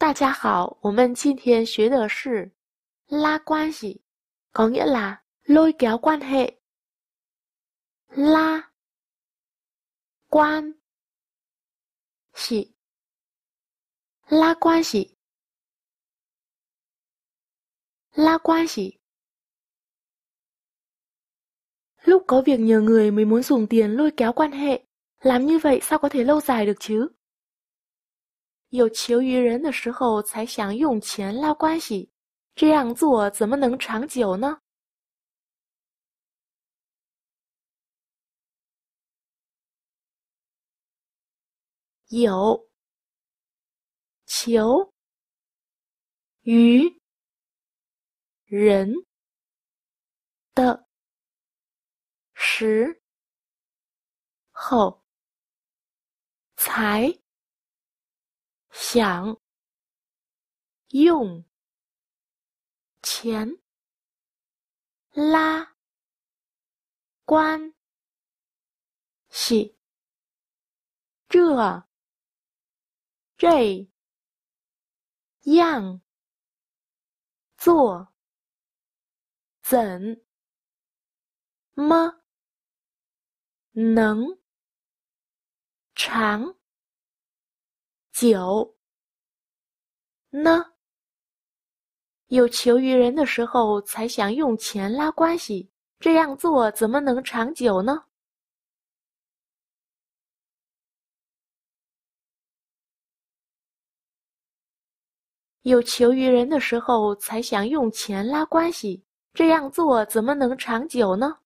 大家好，我们今天学的是拉关系，có nghĩa là lôi kéo quan hệ. La quan xỉ La quan xỉ La quan xỉ Lúc có việc nhờ người mới muốn dùng tiền lôi kéo quan hệ, làm như vậy sao có thể lâu dài được chứ? 有求于人的时候，才想用钱拉关系，这样做怎么能长久呢？有求于人的时候，才。想用钱拉关系，这这样做怎么能长久？呢？有求于人的时候才想用钱拉关系，这样做怎么能长久呢？有求于人的时候才想用钱拉关系，这样做怎么能长久呢？